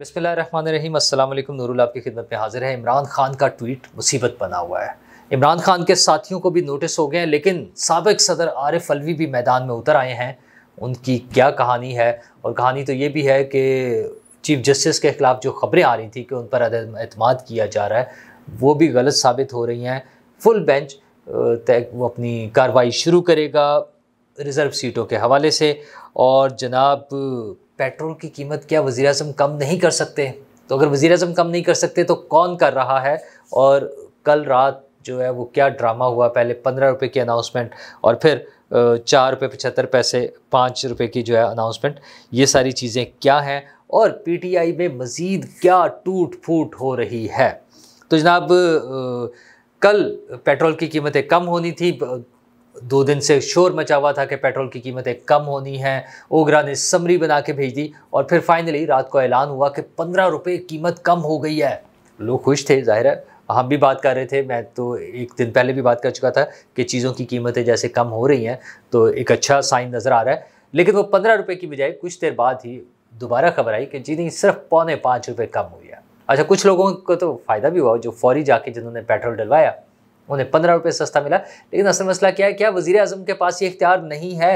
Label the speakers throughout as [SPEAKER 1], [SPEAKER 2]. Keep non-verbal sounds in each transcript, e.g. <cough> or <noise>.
[SPEAKER 1] रही अल्लाम नूरुल आपकी खिदमत में हाजिर है इमरान खान का ट्वीट मुसीबत बना हुआ है इमरान खान के साथियों को भी नोटिस हो गए हैं लेकिन सबक सदर आरिफ अलवी भी मैदान में उतर आए हैं उनकी क्या कहानी है और कहानी तो ये भी है कि चीफ जस्टिस के ख़िलाफ़ जो खबरें आ रही थी कि उन पर अहतमाद किया जा रहा है वो भी गलत साबित हो रही हैं फुल बेंच तय वो अपनी कार्रवाई शुरू करेगा रिज़र्व सीटों के हवाले से और जनाब पेट्रोल की कीमत क्या वज़ी अजम कम नहीं कर सकते तो अगर वज़ी अजम कम नहीं कर सकते तो कौन कर रहा है और कल रात जो है वो क्या ड्रामा हुआ पहले पंद्रह रुपये की अनाउंसमेंट और फिर चार रुपये पचहत्तर पैसे पाँच रुपये की जो है अनाउंसमेंट ये सारी चीज़ें क्या हैं और पीटीआई में मज़ीद क्या टूट फूट हो रही है तो जनाब कल पेट्रोल की कीमतें कम होनी थी दो दिन से शोर मचा हुआ था कि पेट्रोल की कीमतें कम होनी हैं ओगरा ने समरी बना के भेज दी और फिर फाइनली रात को ऐलान हुआ कि पंद्रह रुपये कीमत कम हो गई है लोग खुश थे जाहिर है हम भी बात कर रहे थे मैं तो एक दिन पहले भी बात कर चुका था कि चीज़ों की कीमतें जैसे कम हो रही हैं तो एक अच्छा साइन नज़र आ रहा है लेकिन वो पंद्रह रुपये की बजाय कुछ देर बाद ही दोबारा खबर आई कि जी नहीं सिर्फ पौने पाँच रुपये कम हुई है अच्छा कुछ लोगों को तो फ़ायदा भी हुआ जो फौरी जाके जिन्होंने पेट्रोल डलवाया उन्हें पंद्रह रुपये सस्ता मिला लेकिन असल मसला क्या है क्या वज़ी अजम के पास ये इख्तियार नहीं है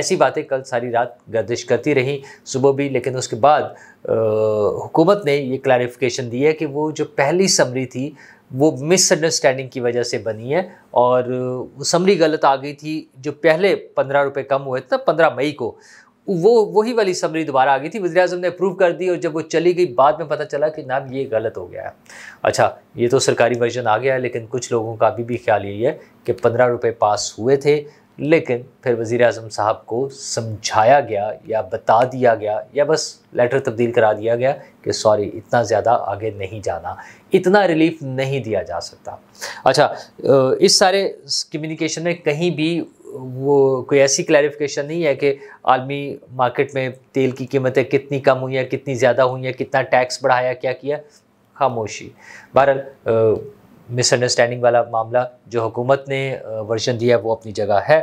[SPEAKER 1] ऐसी बातें कल सारी रात गर्दिश करती रहीं सुबह भी लेकिन उसके बाद हुकूमत ने ये क्लैरिफिकेशन दी है कि वो जो पहली समरी थी वो मिसअंडरस्टैंडिंग की वजह से बनी है और समरी गलत आ गई थी जो पहले पंद्रह रुपये कम हुए थे पंद्रह मई को वो वही वाली समरी दोबारा आ गई थी वजी अजम ने अप्रूव कर दी और जब वो चली गई बाद में पता चला कि नाम ये गलत हो गया है अच्छा ये तो सरकारी वर्जन आ गया है लेकिन कुछ लोगों का अभी भी ख्याल यही है कि पंद्रह रुपये पास हुए थे लेकिन फिर वज़ी अजम साहब को समझाया गया या बता दिया गया या बस लेटर तब्दील करा दिया गया कि सॉरी इतना ज़्यादा आगे नहीं जाना इतना रिलीफ नहीं दिया जा सकता अच्छा इस सारे कम्युनिकेशन में कहीं भी वो कोई ऐसी क्लैरिफिकेशन नहीं है कि आलमी मार्केट में तेल की कीमतें कितनी कम हुई हैं कितनी ज़्यादा हुई हैं कितना टैक्स बढ़ाया क्या किया खामोशी बहरहाल मिसअंडरस्टैंडिंग वाला मामला जो हुकूमत ने वर्जन दिया है वो अपनी जगह है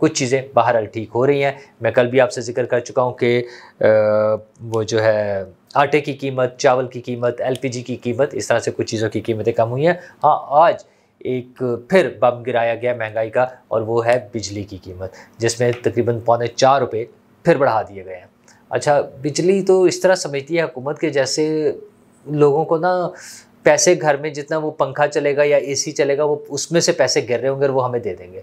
[SPEAKER 1] कुछ चीज़ें बहरहाल ठीक हो रही हैं मैं कल भी आपसे जिक्र कर चुका हूँ कि वो जो है आटे की कीमत चावल की कीमत एलपीजी की कीमत इस तरह से कुछ चीज़ों की कीमतें कम हुई हैं हाँ आज एक फिर बम गिराया गया महंगाई का और वो है बिजली की कीमत जिसमें तकरीबन पौने चार रुपये फिर बढ़ा दिए गए हैं अच्छा बिजली तो इस तरह समझती है हुकूमत के जैसे लोगों को ना पैसे घर में जितना वो पंखा चलेगा या एसी चलेगा वो उसमें से पैसे गिर रहे होंगे और वो हमें दे देंगे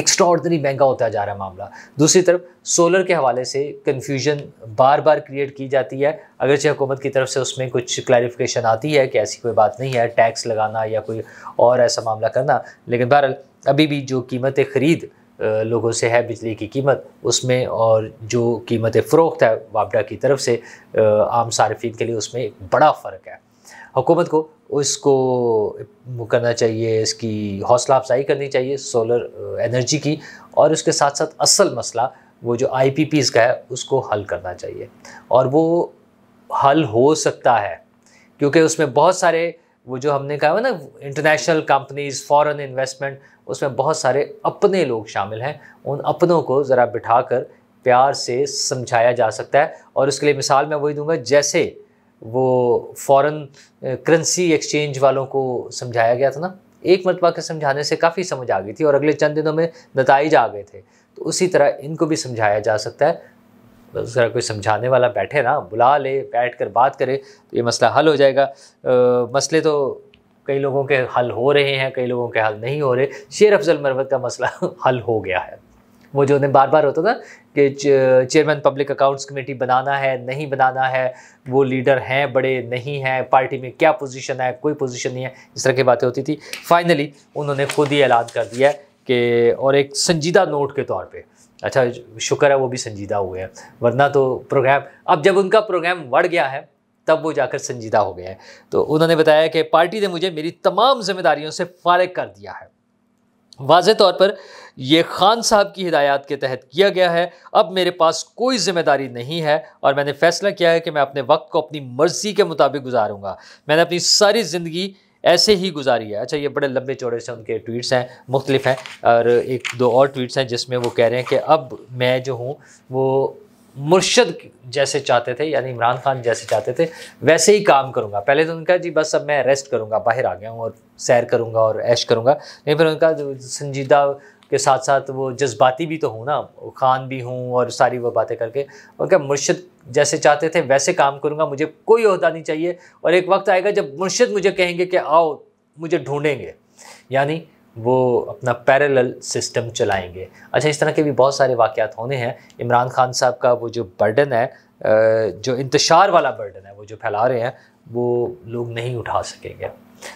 [SPEAKER 1] एक्स्ट्रा ऑर्डनरी महंगा होता जा रहा है मामला दूसरी तरफ सोलर के हवाले से कन्फ्यूजन बार बार क्रिएट की जाती है अगरचे हुकूमत की तरफ से उसमें कुछ क्लैरिफिकेशन आती है कि ऐसी कोई बात नहीं है टैक्स लगाना या कोई और ऐसा मामला करना लेकिन बहरहाल अभी भी जो कीमतें ख़रीद लोगों से है बिजली की कीमत उसमें और जो कीमत फ़रोख्त है वापडा की तरफ से आम सार्फिन के लिए उसमें एक बड़ा फ़र्क है हुकूमत को उसको करना चाहिए इसकी हौसला अफजाई करनी चाहिए सोलर एनर्जी uh, की और उसके साथ साथ असल मसला वो जो आई पी पीज़ का है उसको हल करना चाहिए और वो हल हो सकता है क्योंकि उसमें बहुत सारे वो जो हमने कहा ना इंटरनेशनल कंपनीज फॉरेन इन्वेस्टमेंट उसमें बहुत सारे अपने लोग शामिल हैं उन अपनों को ज़रा बिठा कर प्यार से समझाया जा सकता है और उसके लिए मिसाल मैं वही दूंगा जैसे वो फॉरेन करेंसी एक्सचेंज वालों को समझाया गया था ना एक मरतबा के समझाने से काफ़ी समझ आ गई थी और अगले चंद दिनों में नतज आ गए थे तो उसी तरह इनको भी समझाया जा सकता है उस कोई समझाने वाला बैठे ना बुला ले बैठ कर बात करे तो ये मसला हल हो जाएगा आ, मसले तो कई लोगों के हल हो रहे हैं कई लोगों के हल नहीं हो रहे शेर अफजल मरवत का मसला <laughs> हल हो गया है वो जो उन्हें बार बार होता था कि चेयरमैन पब्लिक अकाउंट्स कमेटी बनाना है नहीं बनाना है वो लीडर हैं बड़े नहीं हैं पार्टी में क्या पोजीशन है कोई पोजीशन नहीं है इस तरह की बातें होती थी फाइनली उन्होंने खुद ही ऐलान कर दिया कि और एक संजीदा नोट के तौर पर अच्छा शुक्र है वो भी संजीदा हुए हैं वरना तो प्रोग्राम अब जब उनका प्रोग्राम बढ़ गया है तब वो जाकर संजीदा हो गया है तो उन्होंने बताया कि पार्टी ने मुझे मेरी तमाम जिम्मेदारियों से फारग कर दिया है वाज तौर पर यह खान साहब की हिदायत के तहत किया गया है अब मेरे पास कोई ज़िम्मेदारी नहीं है और मैंने फ़ैसला किया है कि मैं अपने वक्त को अपनी मर्ज़ी के मुताबिक गुजारूंगा मैंने अपनी सारी ज़िंदगी ऐसे ही गुजारी है अच्छा ये बड़े लंबे चौड़े से उनके ट्वीट्स हैं मुख्तलिफ हैं और एक दो और ट्वीट्स हैं जिसमें वो कह रहे हैं कि अब मैं जो हूँ वो मुर्शद जैसे चाहते थे यानी इमरान खान जैसे चाहते थे वैसे ही काम करूँगा पहले तो उनका जी बस अब मैं रेस्ट करूँगा बाहर आ गया हूँ और सैर करूँगा और ऐश करूँगा लेकिन फिर उनका संजीदा के साथ साथ वो जज्बाती भी तो हूँ ना खान भी हूँ और सारी वो बातें करके क्या मुर्शद जैसे चाहते थे वैसे काम करूँगा मुझे कोई अहदा नहीं चाहिए और एक वक्त आएगा जब मुर्शद मुझे कहेंगे कि आओ मुझे ढूंढेंगे यानी वो अपना पैरेलल सिस्टम चलाएंगे अच्छा इस तरह के भी बहुत सारे वाक़ होने हैं इमरान खान साहब का वो जो बर्डन है जो इंतशार वाला बर्डन है वो जो फैला रहे हैं वो लोग नहीं उठा सकेंगे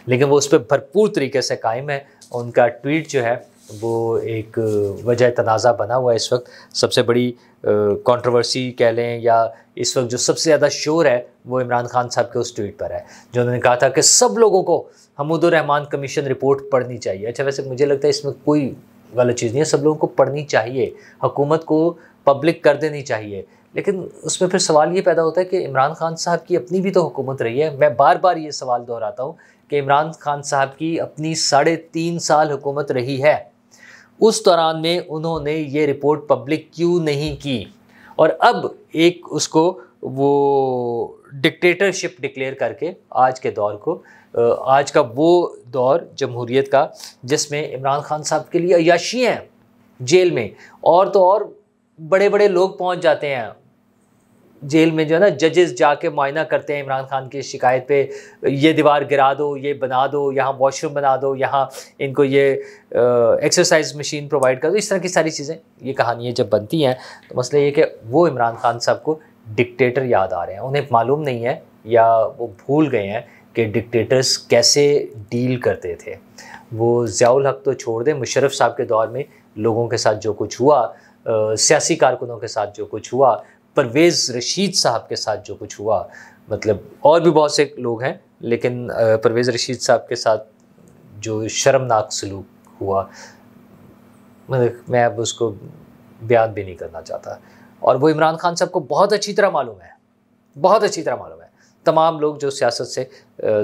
[SPEAKER 1] लेकिन वो उस पर भरपूर तरीके से कायम है उनका ट्वीट जो है वो एक वजह तनाज़ा बना हुआ है इस वक्त सबसे बड़ी कंट्रोवर्सी कह लें या इस वक्त जो सबसे ज़्यादा शोर है वो इमरान खान साहब के उस ट्वीट पर है जो उन्होंने कहा था कि सब लोगों को हमूदुररहमान कमीशन रिपोर्ट पढ़नी चाहिए अच्छा वैसे मुझे लगता है इसमें कोई गलत चीज़ नहीं है सब लोगों को पढ़नी चाहिए हुकूमत को पब्लिक कर देनी चाहिए लेकिन उसमें फिर सवाल ये पैदा होता है कि इमरान खान साहब की अपनी भी तो हुकूमत रही है मैं बार बार ये सवाल दोहराता हूँ कि इमरान खान साहब की अपनी साढ़े तीन साल हुकूमत रही है उस दौरान में उन्होंने ये रिपोर्ट पब्लिक क्यों नहीं की और अब एक उसको वो डिक्टेटरशिप डिक्लेयर करके आज के दौर को आज का वो दौर जमहूरीत का जिसमें इमरान खान साहब के लिए अयाशी हैं जेल में और तो और बड़े बड़े लोग पहुंच जाते हैं जेल में जो है ना जजेस जाके मुआयना करते हैं इमरान खान की शिकायत पे ये दीवार गिरा दो ये बना दो यहाँ वॉशरूम बना दो यहाँ इनको ये एक्सरसाइज मशीन प्रोवाइड कर दो इस तरह की सारी चीज़ें ये कहानियाँ जब बनती हैं तो मसला ये कि वो इमरान खान साहब को डिक्टेटर याद आ रहे हैं उन्हें मालूम नहीं है या वो भूल गए हैं कि डिक्टेटर्स कैसे डील करते थे वो ज़ियाउल हक तो छोड़ दें मुशरफ साहब के दौर में लोगों के साथ जो कुछ हुआ सियासी कारकुनों के साथ जो कुछ हुआ परवेज़ रशीद साहब के साथ जो कुछ हुआ मतलब और भी बहुत से लोग हैं लेकिन परवेज़ रशीद साहब के साथ जो शर्मनाक सलूक हुआ मतलब मैं अब उसको बयान भी नहीं करना चाहता और वो इमरान खान साहब को बहुत अच्छी तरह मालूम है बहुत अच्छी तरह मालूम है तमाम लोग जो सियासत से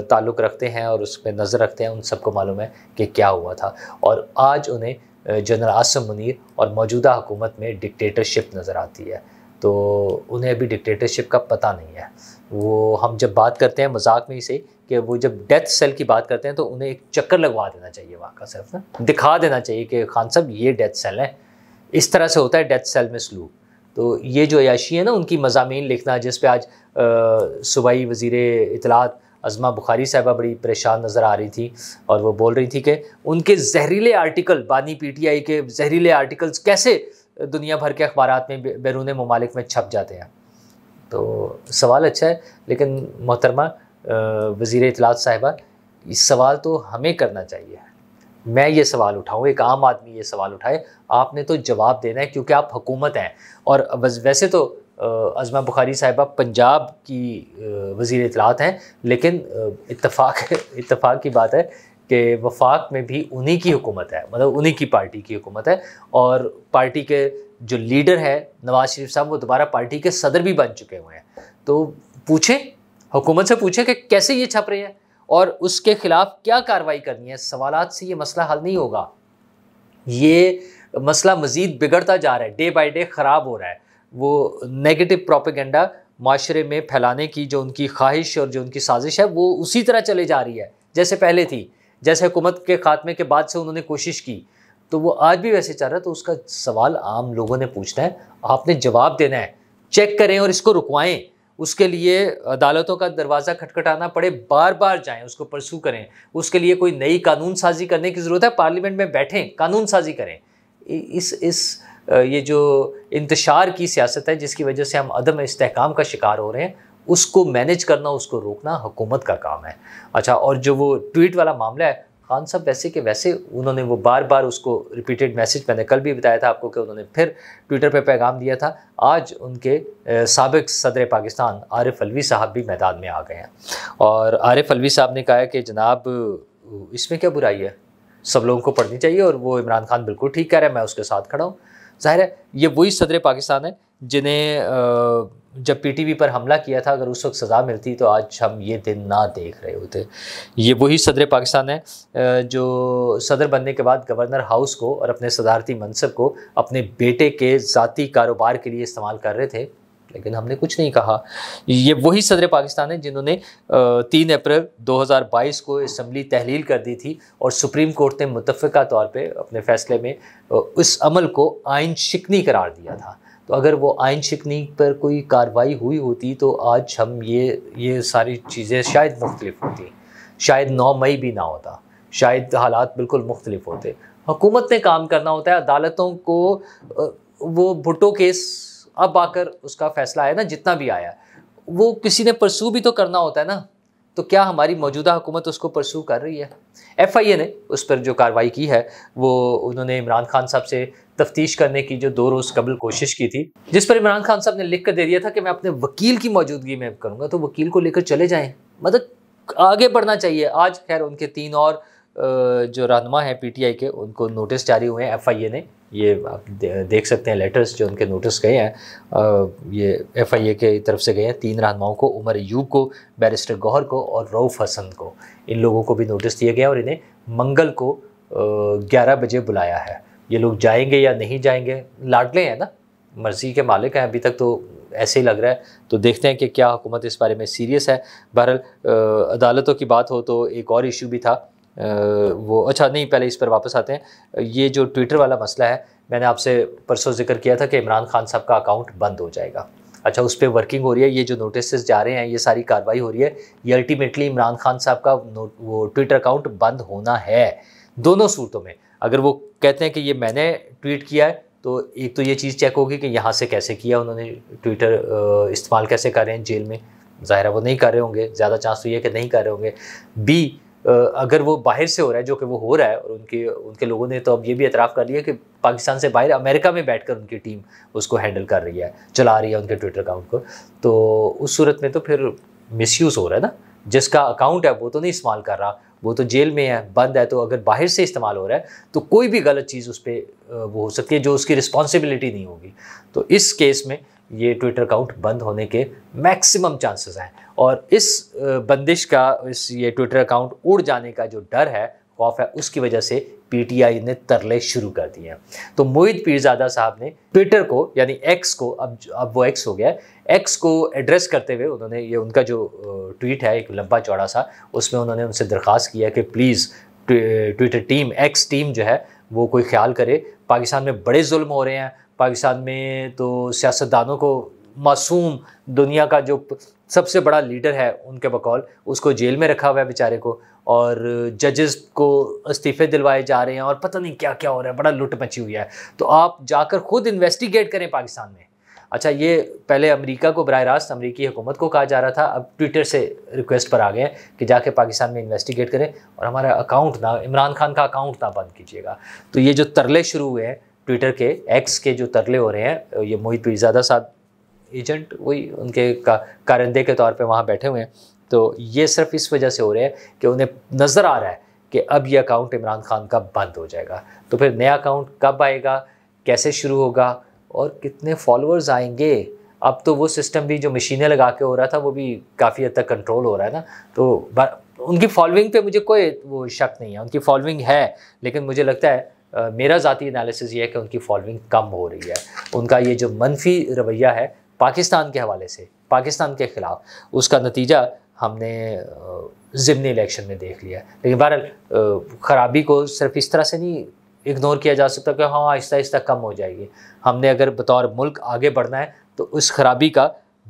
[SPEAKER 1] ताल्लुक़ रखते हैं और उस पर नज़र रखते हैं उन सबको मालूम है कि क्या हुआ था और आज उन्हें जनरल आसम मुनीर और मौजूदा हुकूमत में डिक्टेटरशिप नज़र आती है तो उन्हें अभी डिक्टेटरशिप का पता नहीं है वो हम जब बात करते हैं मजाक में ही सही कि वो जब डेथ सेल की बात करते हैं तो उन्हें एक चक्कर लगवा देना चाहिए वहाँ का सिर्फ दिखा देना चाहिए कि खान साहब ये डेथ सेल है इस तरह से होता है डेथ सेल में स्लूक तो ये जो अयाशी है ना उनकी मजामी लिखना जिस पे आज सूबाई वजीर इतलात अजमा बुखारी साहबा बड़ी परेशान नज़र आ रही थी और वो बोल रही थी कि उनके जहरीले आर्टिकल बानी पीटीआई के जहरीले आर्टिकल्स कैसे दुनिया भर के अखबार में बैरून ममालिक में छप जाते हैं तो सवाल अच्छा है लेकिन मोहतरमा वज़ी इतलात साहिबा इस सवाल तो हमें करना चाहिए मैं ये सवाल उठाऊँ एक आम आदमी ये सवाल उठाए आपने तो जवाब देना है क्योंकि आप हुकूमत हैं और वैसे तो अजमा बुखारी साहिबा पंजाब की वज़ी इतलात हैं लेकिन इतफाक़ इतफाक़ की बात है कि वफाक में भी उन्हीं की हुकूमत है मतलब उन्हीं की पार्टी की हुकूमत है और पार्टी के जो लीडर है नवाज शरीफ साहब वो दोबारा पार्टी के सदर भी बन चुके हुए हैं तो पूछें हुकूमत से पूछें कि कैसे ये छप रहे हैं और उसके ख़िलाफ़ क्या कार्रवाई करनी है सवाल से ये मसला हल नहीं होगा ये मसला मज़ीद बिगड़ता जा रहा है डे बाई डे ख़राब हो रहा है वो नेगेटिव प्रोपेगेंडा माशरे में फैलाने की जो उनकी ख्वाहिश और जो उनकी साजिश है वो उसी तरह चले जा रही है जैसे पहले थी जैसे हुकूमत के खात्मे के बाद से उन्होंने कोशिश की तो वो आज भी वैसे चाह रहा है तो उसका सवाल आम लोगों ने पूछना है आपने जवाब देना है चेक करें और इसको रुकवाएं उसके लिए अदालतों का दरवाज़ा खटखटाना पड़े बार बार जाएं उसको परसू करें उसके लिए कोई नई कानून साजी करने की ज़रूरत है पार्लियामेंट में बैठें कानून साजी करें इस इस ये जो इंतशार की सियासत है जिसकी वजह से हम अदम इसकाम का शिकार हो रहे हैं उसको मैनेज करना उसको रोकना हुकूमत का काम है अच्छा और जो वो ट्वीट वाला मामला है खान साहब वैसे के वैसे उन्होंने वो बार बार उसको रिपीटेड मैसेज मैंने कल भी बताया था आपको कि उन्होंने फिर ट्विटर पर पैगाम दिया था आज उनके सबक सदर पाकिस्तान आरिफ अलवी साहब भी मैदान में आ गए हैं और आरिफ अलवी साहब ने कहा है कि जनाब इसमें क्या बुराई है सब लोगों को पढ़नी चाहिए और वो इमरान खान बिल्कुल ठीक कह रहे हैं मैं उसके साथ खड़ा हूँ ज़ाहिर है ये वही सदर पाकिस्तान है जिन्हें जब पीटीवी पर हमला किया था अगर उस वक्त सज़ा मिलती तो आज हम ये दिन ना देख रहे होते ये वही सदर पाकिस्तान है जो सदर बनने के बाद गवर्नर हाउस को और अपने सदारती मनसब को अपने बेटे के ज़ाती कारोबार के लिए इस्तेमाल कर रहे थे लेकिन हमने कुछ नहीं कहा ये वही सदर पाकिस्तान है जिन्होंने तीन अप्रैल 2022 को इसम्बली तहलील कर दी थी और सुप्रीम कोर्ट ने मुतफ़ा तौर पर अपने फ़ैसले में उस अमल को आइन शिकनी करार दिया था तो अगर वो आयन शिकनी पर कोई कार्रवाई हुई होती तो आज हम ये ये सारी चीज़ें शायद मुख्तलिफ होती शायद नौ मई भी ना होता शायद हालात बिल्कुल मुख्तलिफ होते हुकूमत ने काम करना होता है अदालतों को वो भुट्टो केस अब आकर उसका फैसला आया ना जितना भी आया वो किसी ने परसू भी तो करना होता है ना तो क्या हमारी मौजूदा हुकूमत उसको परसू कर रही है एफ आई ए ने उस पर जो कार्रवाई की है वो उन्होंने इमरान खान साहब से तफ्तीश करने की जो दो रोज़ कबल कोशिश की थी जिस पर इमरान खान साहब ने लिख कर दे दिया था कि मैं अपने वकील की मौजूदगी में करूँगा तो वकील को लेकर चले जाएँ मतलब आगे बढ़ना चाहिए आज खैर उनके तीन और जो रहनमा हैं पीटीआई के उनको नोटिस जारी हुए हैं एफआईए ने ये आप देख सकते हैं लेटर्स जो उनके नोटिस गए हैं ये ए के तरफ से गए हैं तीन रहनुमाओं को उमर यूब को बैरिस्टर गौहर को और रऊफ़ हसन को इन लोगों को भी नोटिस दिया गया और इन्हें मंगल को ग्यारह बजे बुलाया है ये लोग जाएंगे या नहीं जाएंगे लाडले हैं ना मर्जी के मालिक हैं अभी तक तो ऐसे ही लग रहा है तो देखते हैं कि क्या हुकूमत इस बारे में सीरियस है बहरहाल अदालतों की बात हो तो एक और इशू भी था आ, वो अच्छा नहीं पहले इस पर वापस आते हैं ये जो ट्विटर वाला मसला है मैंने आपसे परसों जिक्र किया था कि इमरान खान साहब का अकाउंट बंद हो जाएगा अच्छा उस पर वर्किंग हो रही है ये जो नोटिस जा रहे हैं ये सारी कार्रवाई हो रही है ये अल्टीमेटली इमरान खान साहब का वो ट्विटर अकाउंट बंद होना है दोनों सूरतों में अगर वो कहते हैं कि ये मैंने ट्वीट किया है तो एक तो ये चीज़ चेक होगी कि यहाँ से कैसे किया उन्होंने ट्विटर इस्तेमाल कैसे कर रहे हैं जेल में ज़ाहिर वो नहीं कर रहे होंगे ज़्यादा चांस तो ये कि नहीं कर रहे होंगे बी अगर वो बाहर से हो रहा है जो कि वो हो रहा है और उनके उनके लोगों ने तो अब ये भी एतराफ़ कर लिया कि पाकिस्तान से बाहर अमेरिका में बैठकर उनकी टीम उसको हैंडल कर रही है चला रही है उनके ट्विटर अकाउंट को तो उस सूरत में तो फिर मिसयूज़ हो रहा है ना जिसका अकाउंट है वो तो नहीं इस्तेमाल कर रहा वो तो जेल में है बंद है तो अगर बाहर से इस्तेमाल हो रहा है तो कोई भी गलत चीज़ उस पर वो हो सकती है जो उसकी रिस्पॉन्सिबिलिटी नहीं होगी तो इस केस में ये ट्विटर अकाउंट बंद होने के मैक्सिमम चांसेस हैं और इस बंदिश का इस ये ट्विटर अकाउंट उड़ जाने का जो डर है खौफ है उसकी वजह से पीटीआई ने तरले शुरू कर दिए हैं तो मोहित पीरजादा साहब ने ट्विटर को यानी एक्स को अब अब वो एक्स हो गया है एक्स को एड्रेस करते हुए उन्होंने ये उनका जो ट्वीट है एक लंबा चौड़ा सा उसमें उन्होंने उनसे दरख्वास्त किया कि please Twitter team X team जो है वो कोई ख्याल करे पाकिस्तान में बड़े जुल्म हो रहे हैं पाकिस्तान में तो सियासतदानों को मासूम दुनिया का जो सबसे बड़ा लीडर है उनके बकौल उसको जेल में रखा हुआ है बेचारे को और जजेस को इस्तीफे दिलवाए जा रहे हैं और पता नहीं क्या क्या हो रहा है बड़ा लुट मची हुई है तो आप जाकर खुद इन्वेस्टिगेट करें पाकिस्तान में अच्छा ये पहले अमेरिका को बरह रास्त अमरीकी हुकूमत को कहा जा रहा था अब ट्विटर से रिक्वेस्ट पर आ गए हैं कि जाके पाकिस्तान में इन्वेस्टिगेट करें और हमारा अकाउंट ना इमरान खान का अकाउंट ना बंद कीजिएगा तो ये जो तरले शुरू हुए हैं ट्विटर के एक्स के जो तरले हो रहे हैं ये मोहित पीरजादा साहब एजेंट वही उनके का, कारंदे के तौर पे वहाँ बैठे हुए हैं तो ये सिर्फ इस वजह से हो रहे हैं कि उन्हें नज़र आ रहा है कि अब ये अकाउंट इमरान खान का बंद हो जाएगा तो फिर नया अकाउंट कब आएगा कैसे शुरू होगा और कितने फॉलोअर्स आएंगे अब तो वो सिस्टम भी जो मशीनें लगा के हो रहा था वो भी काफ़ी हद तक कंट्रोल हो रहा है ना तो उनकी फॉलोइंग पे मुझे कोई वो शक नहीं है उनकी फॉलोइंग है लेकिन मुझे लगता है मेरा ज़ाती एनालिसिस ये है कि उनकी फॉलोइंग कम हो रही है उनका ये जो मनफी रवैया है पाकिस्तान के हवाले से पाकिस्तान के ख़िलाफ़ उसका नतीजा हमने ज़िमनी इलेक्शन में देख लिया लेकिन बहरहाल ख़राबी को सिर्फ इस तरह से नहीं इग्नोर किया जा सकता कि हाँ आहिस्ता आहिस्ता कम हो जाएगी हमने अगर बतौर मुल्क आगे बढ़ना है तो उस खराबी का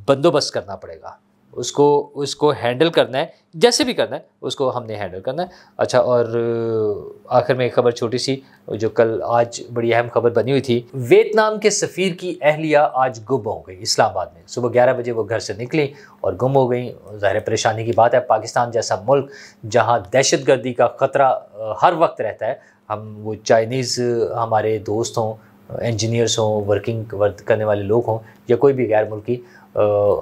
[SPEAKER 1] बंदोबस्त करना पड़ेगा उसको उसको हैंडल करना है जैसे भी करना है उसको हमने हैंडल करना है अच्छा और आखिर में एक खबर छोटी सी जो कल आज बड़ी अहम खबर बनी हुई थी वियतनाम के सफ़ीर की अहलिया आज गुम हो गई इस्लामाबाद में सुबह ग्यारह बजे वो घर से निकली और गुम हो गई ज़ाहिर परेशानी की बात है पाकिस्तान जैसा मुल्क जहाँ दहशत गर्दी का ख़तरा हर वक्त रहता है हम वो चाइनीज़ हमारे दोस्त हों इंजीनियर्स हों वर्किंग वर्क करने वाले लोग हों या कोई भी गैर मुल्की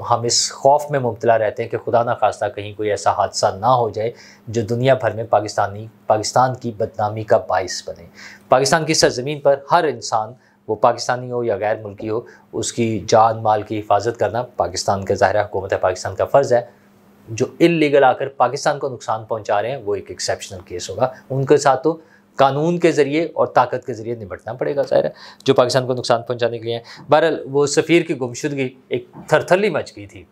[SPEAKER 1] हम इस खौफ में मुबतला रहते हैं कि खुदा ना खास्ता कहीं कोई ऐसा हादसा ना हो जाए जो दुनिया भर में पाकिस्तानी पाकिस्तान की बदनामी का बायस बने पाकिस्तान की सरजमीन पर हर इंसान वो पाकिस्तानी हो या गैर मुल्की हो उसकी जान माल की हिफाजत करना पाकिस्तान का ज़ाहिर हुकूमत है पाकिस्तान का फ़र्ज़ है जो इलीगल आकर पाकिस्तान को नुकसान पहुँचा रहे हैं वो एक एक्सेप्शनल केस होगा उनके साथ तो कानून के ज़रिए और ताकत के ज़रिए निपटना पड़ेगा ज़ाहिर है जो पाकिस्तान को नुकसान पहुंचाने के लिए हैं बहरहाल वो सफ़ीर की गुमशुदगी एक थरथली मच गई थी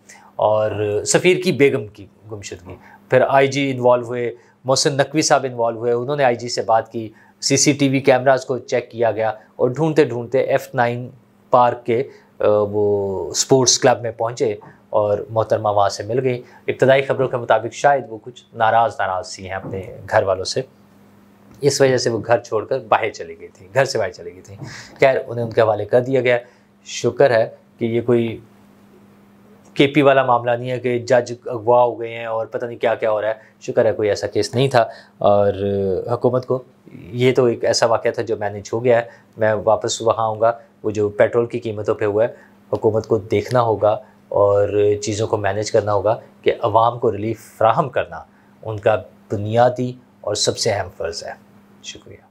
[SPEAKER 1] और सफ़ीर की बेगम की गुमशुदगी फिर आईजी इन्वॉल्व हुए मोहसिन नकवी साहब इन्वॉल्व हुए उन्होंने आईजी से बात की सीसीटीवी कैमरास को चेक किया गया और ढूंढते ढूंढते एफ़ नाइन पार्क के वो स्पोर्ट्स क्लब में पहुँचे और मोहतरमा वहाँ से मिल गई इब्तदाई खबरों के मुताबिक शायद वो कुछ नाराज़ नाराज़ सी हैं अपने घर वालों से इस वजह से वो घर छोड़कर बाहर चली गई थी घर से बाहर चली गई थी खैर उन्हें उनके हवाले कर दिया गया शुक्र है कि ये कोई केपी वाला मामला नहीं है कि जज अगवा हो गए हैं और पता नहीं क्या क्या हो रहा है शुक्र है कोई ऐसा केस नहीं था और हुकूमत को ये तो एक ऐसा वाक़ था जो मैनेज हो गया है मैं वापस वहाँ आऊँगा वो जो पेट्रोल की कीमतों पर हुआ है हुकूमत को देखना होगा और चीज़ों को मैनेज करना होगा कि आवाम को रिलीफ फ्राहम करना उनका बुनियादी और सबसे अहम फ़र्ज़ है शुक्रिया